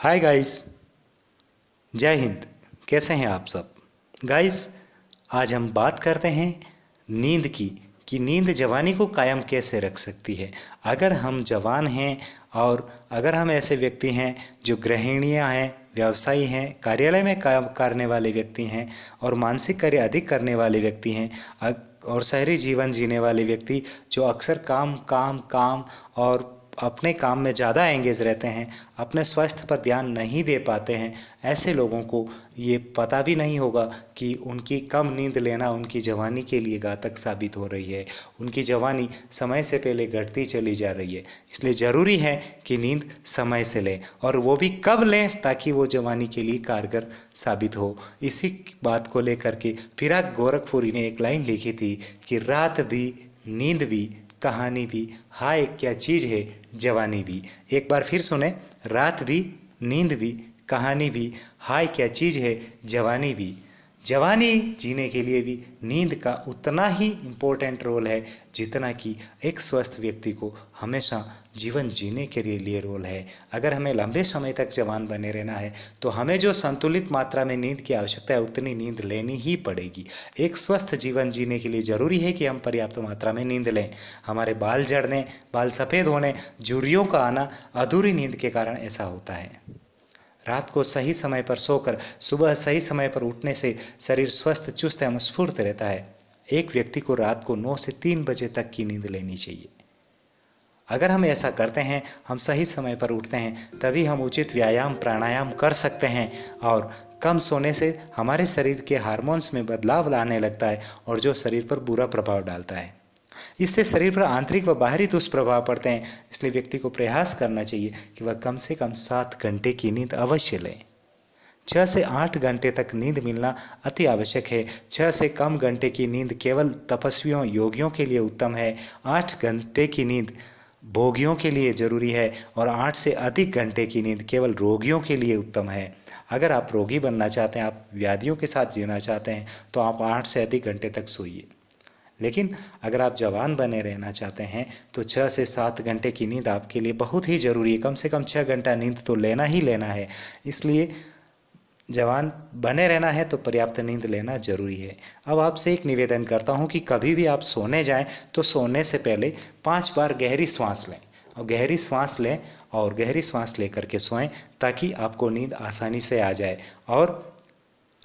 hi guys जय हिंद कैसे हैं आप सब गाइस आज हम बात करते हैं नींद की कि नींद जवानी को कायम कैसे रख सकती है अगर हम जवान हैं और अगर हम ऐसे व्यक्ति हैं जो गृहिणियाँ हैं व्यवसायी हैं कार्यालय में काम करने वाले व्यक्ति हैं और मानसिक कार्य अधिक करने वाले व्यक्ति हैं और शहरी जीवन जीने वाले व्यक्ति जो अक्सर काम काम काम और अपने काम में ज़्यादा एंगेज रहते हैं अपने स्वास्थ्य पर ध्यान नहीं दे पाते हैं ऐसे लोगों को ये पता भी नहीं होगा कि उनकी कम नींद लेना उनकी जवानी के लिए घातक साबित हो रही है उनकी जवानी समय से पहले घटती चली जा रही है इसलिए ज़रूरी है कि नींद समय से लें और वो भी कब लें ताकि वो जवानी के लिए कारगर साबित हो इसी बात को लेकर के फिराक गोरखपुरी ने एक लाइन लिखी थी कि रात भी नींद भी कहानी भी हाय क्या चीज़ है जवानी भी एक बार फिर सुने रात भी नींद भी कहानी भी हाय क्या चीज़ है जवानी भी जवानी जीने के लिए भी नींद का उतना ही इम्पोर्टेंट रोल है जितना कि एक स्वस्थ व्यक्ति को हमेशा जीवन जीने के लिए लिए रोल है अगर हमें लंबे समय तक जवान बने रहना है तो हमें जो संतुलित मात्रा में नींद की आवश्यकता है उतनी नींद लेनी ही पड़ेगी एक स्वस्थ जीवन जीने के लिए ज़रूरी है कि हम पर्याप्त मात्रा में नींद लें हमारे बाल जड़ने बाल सफ़ेद होने झुरियों का आना अधूरी नींद के कारण ऐसा होता है रात को सही समय पर सोकर सुबह सही समय पर उठने से शरीर स्वस्थ चुस्त एवं स्फूर्त रहता है एक व्यक्ति को रात को नौ से तीन बजे तक की नींद लेनी चाहिए अगर हम ऐसा करते हैं हम सही समय पर उठते हैं तभी हम उचित व्यायाम प्राणायाम कर सकते हैं और कम सोने से हमारे शरीर के हार्मोन्स में बदलाव लाने लगता है और जो शरीर पर बुरा प्रभाव डालता है इससे शरीर पर आंतरिक व बाहरी दुष्प्रभाव पड़ते हैं इसलिए व्यक्ति को प्रयास करना चाहिए कि वह कम से कम सात घंटे की नींद अवश्य लें छः से आठ घंटे तक नींद मिलना अति आवश्यक है छः से कम घंटे की नींद केवल तपस्वियों योगियों के लिए उत्तम है आठ घंटे की नींद भोगियों के लिए जरूरी है और आठ से अधिक घंटे की नींद केवल रोगियों के लिए उत्तम है अगर आप रोगी बनना चाहते हैं आप व्याधियों के साथ जीना चाहते हैं तो आप आठ से अधिक घंटे तक सोइए लेकिन अगर आप जवान बने रहना चाहते हैं तो छः से सात घंटे की नींद आपके लिए बहुत ही ज़रूरी है कम से कम छः घंटा नींद तो लेना ही लेना है इसलिए जवान बने रहना है तो पर्याप्त नींद लेना जरूरी है अब आपसे एक निवेदन करता हूँ कि कभी भी आप सोने जाएं तो सोने से पहले पाँच बार गहरी सांस लें और गहरी सांस लें और गहरी सांस लेकर के सोएं ताकि आपको नींद आसानी से आ जाए और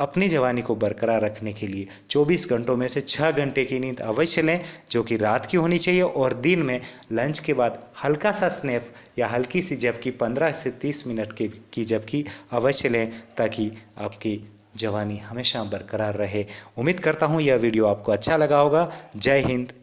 अपनी जवानी को बरकरार रखने के लिए 24 घंटों में से 6 घंटे की नींद अवश्य लें जो कि रात की होनी चाहिए और दिन में लंच के बाद हल्का सा स्नैप या हल्की सी जबकि 15 से 30 मिनट के की जबकि अवश्य लें ताकि आपकी जवानी हमेशा बरकरार रहे उम्मीद करता हूँ यह वीडियो आपको अच्छा लगा होगा जय हिंद